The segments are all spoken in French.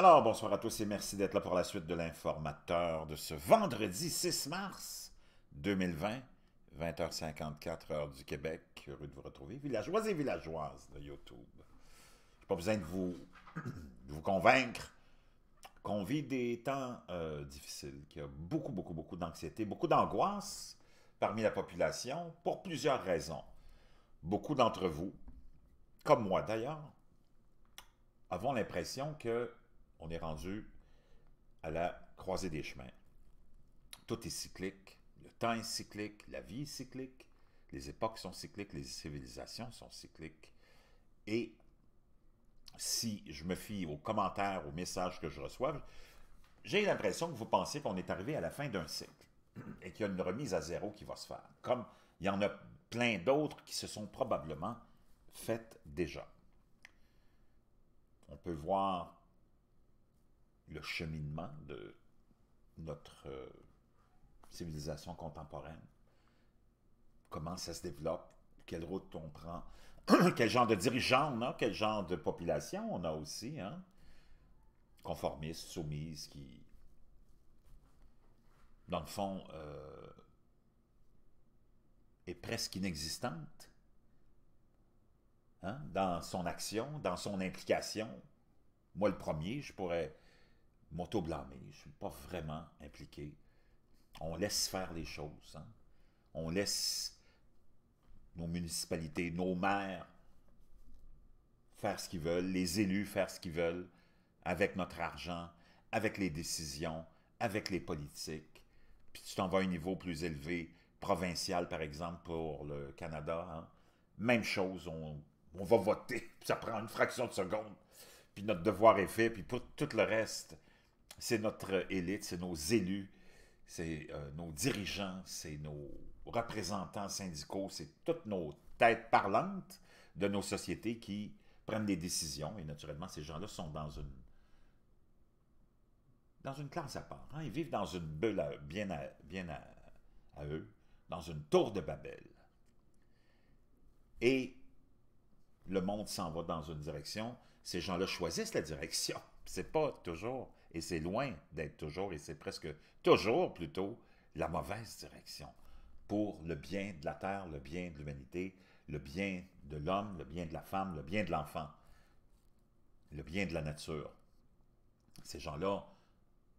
Alors, bonsoir à tous et merci d'être là pour la suite de l'informateur de ce vendredi 6 mars 2020, 20h54, heure du Québec. Heureux de vous retrouver, villageois et villageoises de YouTube. n'ai pas besoin de vous, vous convaincre qu'on vit des temps euh, difficiles, qu'il y a beaucoup, beaucoup, beaucoup d'anxiété, beaucoup d'angoisse parmi la population pour plusieurs raisons. Beaucoup d'entre vous, comme moi d'ailleurs, avons l'impression que on est rendu à la croisée des chemins. Tout est cyclique, le temps est cyclique, la vie est cyclique, les époques sont cycliques, les civilisations sont cycliques. Et si je me fie aux commentaires, aux messages que je reçois, j'ai l'impression que vous pensez qu'on est arrivé à la fin d'un cycle et qu'il y a une remise à zéro qui va se faire, comme il y en a plein d'autres qui se sont probablement faites déjà. On peut voir le cheminement de notre euh, civilisation contemporaine, comment ça se développe, quelle route on prend, quel genre de dirigeant on a, quel genre de population on a aussi, hein? conformistes, soumises, qui, dans le fond, euh, est presque inexistante hein? dans son action, dans son implication. Moi, le premier, je pourrais m'auto-blâmer. Je ne suis pas vraiment impliqué. On laisse faire les choses. Hein. On laisse nos municipalités, nos maires faire ce qu'ils veulent, les élus faire ce qu'ils veulent avec notre argent, avec les décisions, avec les politiques. Puis tu t'en vas à un niveau plus élevé, provincial par exemple pour le Canada. Hein. Même chose, on, va voter, puis ça prend une fraction de seconde, puis notre devoir est fait, puis pour tout le reste, c'est notre élite, c'est nos élus, c'est euh, nos dirigeants, c'est nos représentants syndicaux, c'est toutes nos têtes parlantes de nos sociétés qui prennent des décisions. Et naturellement, ces gens-là sont dans une dans une classe à part. Hein. Ils vivent dans une bulle bien, à, bien eux, dans une tour de Babel. Et le monde s'en va dans une direction. Ces gens-là choisissent la direction. n'est pas toujours et c'est loin d'être toujours, et c'est presque toujours plutôt, la mauvaise direction pour le bien de la Terre, le bien de l'humanité, le bien de l'homme, le bien de la femme, le bien de l'enfant, le bien de la nature. Ces gens-là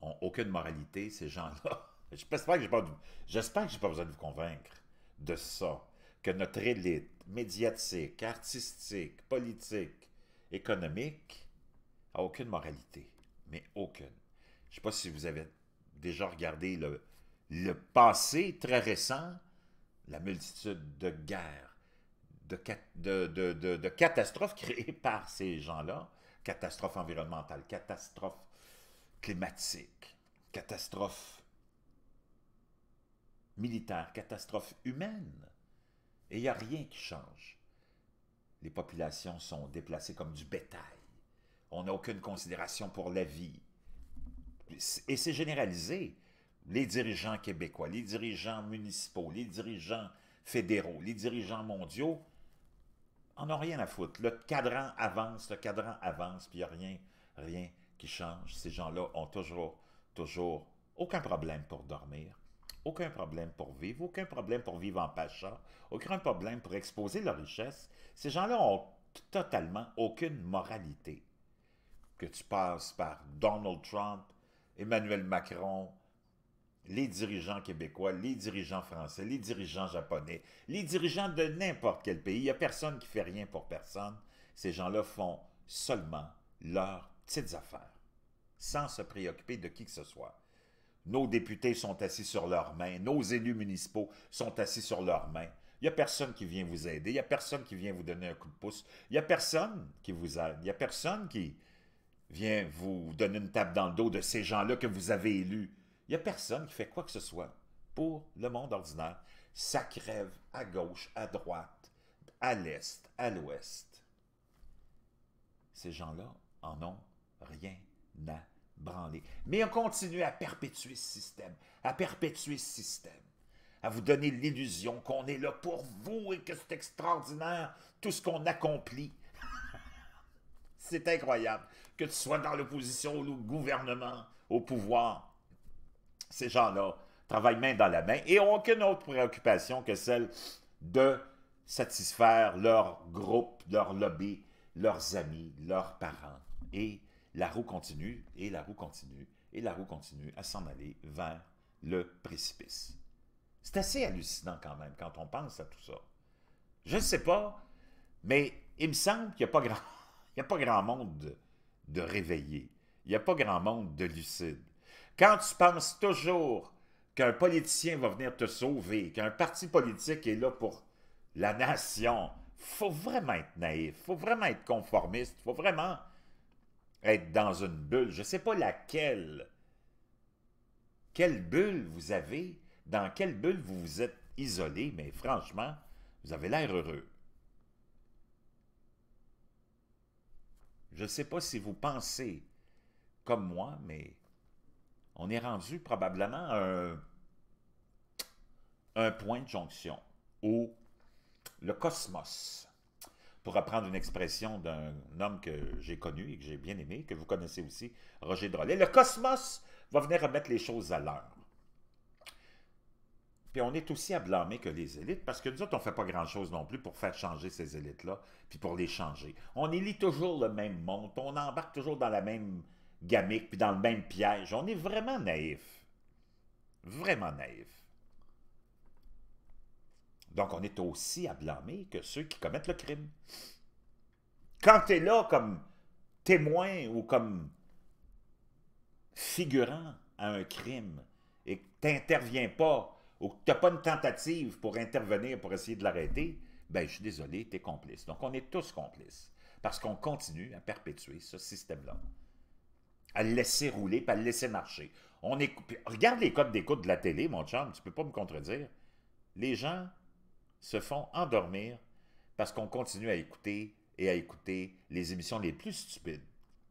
ont aucune moralité, ces gens-là. J'espère que je n'ai pas, pas besoin de vous convaincre de ça, que notre élite médiatique, artistique, politique, économique a aucune moralité mais aucune. Je ne sais pas si vous avez déjà regardé le, le passé très récent, la multitude de guerres, de, de, de catastrophes créées par ces gens-là, catastrophes environnementales, catastrophes climatiques, catastrophes militaires, catastrophes humaines. Et il n'y a rien qui change. Les populations sont déplacées comme du bétail. On n'a aucune considération pour la vie. Et c'est généralisé. Les dirigeants québécois, les dirigeants municipaux, les dirigeants fédéraux, les dirigeants mondiaux, en ont rien à foutre. Le cadran avance, le cadran avance, puis il n'y a rien, rien qui change. Ces gens-là ont toujours, toujours aucun problème pour dormir, aucun problème pour vivre, aucun problème pour vivre en pacha, aucun problème pour exposer leur richesse. Ces gens-là ont totalement aucune moralité que tu passes par Donald Trump, Emmanuel Macron, les dirigeants québécois, les dirigeants français, les dirigeants japonais, les dirigeants de n'importe quel pays. Il n'y a personne qui fait rien pour personne. Ces gens-là font seulement leurs petites affaires, sans se préoccuper de qui que ce soit. Nos députés sont assis sur leurs mains, nos élus municipaux sont assis sur leurs mains. Il n'y a personne qui vient vous aider, il n'y a personne qui vient vous donner un coup de pouce, il n'y a personne qui vous aide, il n'y a personne qui, vient vous donner une tape dans le dos de ces gens-là que vous avez élus. Il n'y a personne qui fait quoi que ce soit pour le monde ordinaire. Ça crève à gauche, à droite, à l'est, à l'ouest. Ces gens-là en ont rien à branler. Mais on continue à perpétuer ce système, à perpétuer ce système, à vous donner l'illusion qu'on est là pour vous et que c'est extraordinaire tout ce qu'on accomplit, c'est incroyable. Que tu sois dans l'opposition, au gouvernement, au pouvoir, ces gens-là travaillent main dans la main et n'ont aucune autre préoccupation que celle de satisfaire leur groupe, leur lobby, leurs amis, leurs parents. Et la roue continue, et la roue continue, et la roue continue à s'en aller vers le précipice. C'est assez hallucinant quand même quand on pense à tout ça. Je ne sais pas, mais il me semble qu'il n'y a pas grand il n'y a pas grand monde de réveillé. Il n'y a pas grand monde de lucide. Quand tu penses toujours qu'un politicien va venir te sauver, qu'un parti politique est là pour la nation, faut vraiment être naïf, faut vraiment être conformiste, faut vraiment être dans une bulle. Je ne sais pas laquelle. Quelle bulle vous avez, dans quelle bulle vous vous êtes isolé, mais franchement, vous avez l'air heureux. Je ne sais pas si vous pensez comme moi, mais on est rendu probablement à un, point de jonction où le cosmos, pour reprendre une expression d'un homme que j'ai connu et que j'ai bien aimé, que vous connaissez aussi, Roger Drollet, Le cosmos va venir remettre les choses à l'heure. Et on est aussi à blâmer que les élites, parce que nous autres, on ne fait pas grand-chose non plus pour faire changer ces élites-là, puis pour les changer. On élit toujours le même monde, on embarque toujours dans la même gamique, puis dans le même piège. On est vraiment naïf. Vraiment naïf. Donc, on est aussi à blâmer que ceux qui commettent le crime. Quand tu es là comme témoin ou comme figurant à un crime et que tu n'interviens pas ou que tu n'as pas une tentative pour intervenir, pour essayer de l'arrêter, ben je suis désolé, tu es complice. Donc, on est tous complices parce qu'on continue à perpétuer ce système-là, à le laisser rouler, pas à le laisser marcher. On est, regarde les codes d'écoute de la télé, mon chum, tu ne peux pas me contredire. Les gens se font endormir parce qu'on continue à écouter et à écouter les émissions les plus stupides.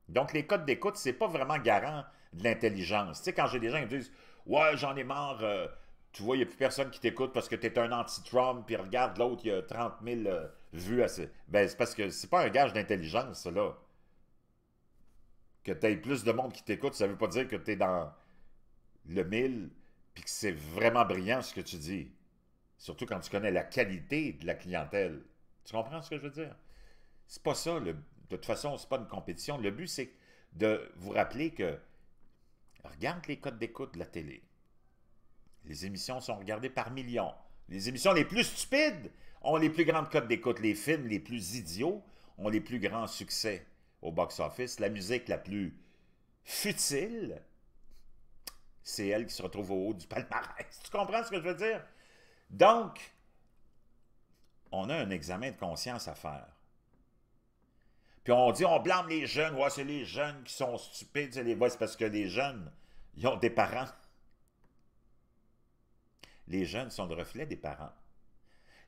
Donc, les codes d'écoute, ce n'est pas vraiment garant de l'intelligence. Tu sais, quand j'ai des gens qui me disent « Ouais, j'en ai marre... Euh, tu vois, il n'y a plus personne qui t'écoute parce que tu es un anti-Trump, puis regarde l'autre, il y a 30 000 euh, vues. À Ben, c'est parce que c'est pas un gage d'intelligence, là. Que tu aies plus de monde qui t'écoute, ça veut pas dire que tu es dans le mille, puis que c'est vraiment brillant ce que tu dis. Surtout quand tu connais la qualité de la clientèle. Tu comprends ce que je veux dire? C'est pas ça. De toute façon, c'est pas une compétition. Le but, c'est de vous rappeler que regarde les codes d'écoute de la télé. Les émissions sont regardées par millions. Les émissions les plus stupides ont les plus grandes cotes d'écoute. Les films les plus idiots ont les plus grands succès au box-office. La musique la plus futile, c'est elle qui se retrouve au haut du palmarès. Tu comprends ce que je veux dire? Donc, on a un examen de conscience à faire. Puis on dit, on blâme les jeunes. Ouais, c'est les jeunes qui sont stupides. C'est les... parce que les jeunes, ils ont des parents les jeunes sont le reflet des parents.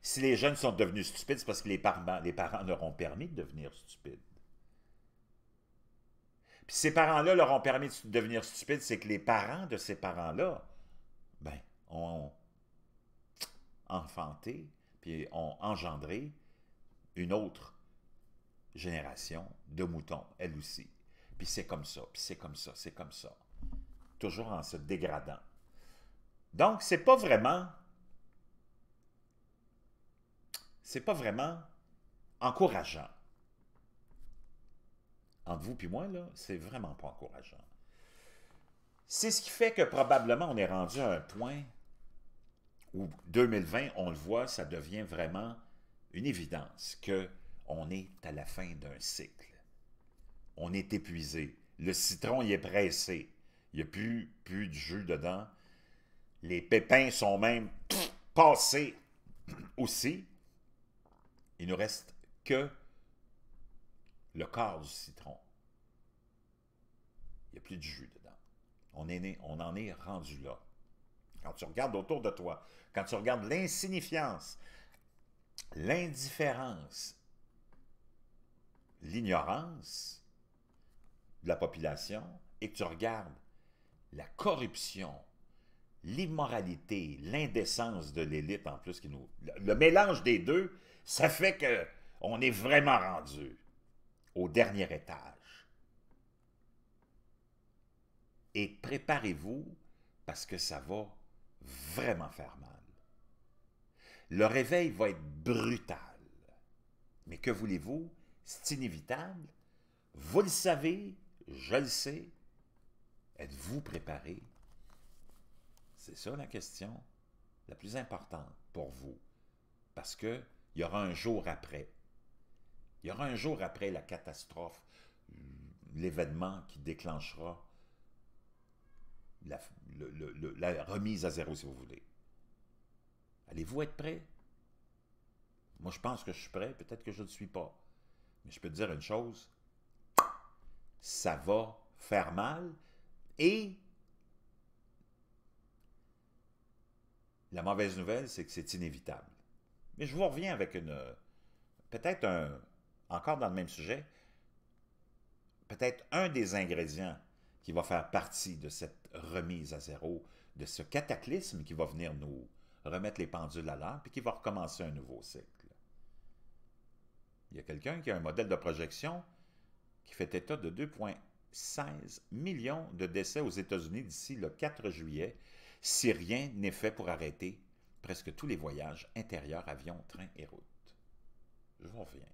Si les jeunes sont devenus stupides, c'est parce que les parents, les leur ont permis de devenir stupides. Puis ces parents-là leur ont permis de devenir stupides, c'est que les parents de ces parents-là, ben, ont enfanté, puis ont engendré une autre génération de moutons, elle aussi. Puis c'est comme ça, puis c'est comme ça, c'est comme ça. Toujours en se dégradant. Donc, c'est pas vraiment. C'est pas vraiment encourageant. Entre vous et moi, là, c'est vraiment pas encourageant. C'est ce qui fait que probablement on est rendu à un point où 2020, on le voit, ça devient vraiment une évidence que on est à la fin d'un cycle. On est épuisé. Le citron, il est pressé. Il n'y a plus, plus de jus dedans. Les pépins sont même passés aussi. Il ne reste que le corps du citron. Il n'y a plus de jus dedans. On, est on en est rendu là. Quand tu regardes autour de toi, quand tu regardes l'insignifiance, l'indifférence, l'ignorance de la population et que tu regardes la corruption l'immoralité, l'indécence de l'élite en plus qui nous... Le mélange des deux, ça fait que on est vraiment rendu au dernier étage. Et préparez-vous parce que ça va vraiment faire mal. Le réveil va être brutal. Mais que voulez-vous? C'est inévitable. Vous le savez, je le sais. Êtes-vous préparé? C'est ça la question la plus importante pour vous. Parce qu'il y aura un jour après. Il y aura un jour après la catastrophe, euh, l'événement qui déclenchera la, remise à zéro, si vous voulez. Allez-vous être prêt? Moi, je pense que je suis prêt, peut-être que je ne suis pas. Mais je peux te dire une chose, ça va faire mal et La mauvaise nouvelle, c'est que c'est inévitable. Mais je vous reviens avec une... Peut-être un... Encore dans le même sujet, peut-être un des ingrédients qui va faire partie de cette remise à zéro, de ce cataclysme qui va venir nous remettre les pendules à l'heure, puis qui va recommencer un nouveau cycle. Il y a quelqu'un qui a un modèle de projection qui fait état de 2,16 millions de décès aux États-Unis d'ici le 4 juillet, si rien n'est fait pour arrêter presque tous les voyages intérieurs, avions, trains et routes. Je vous reviens.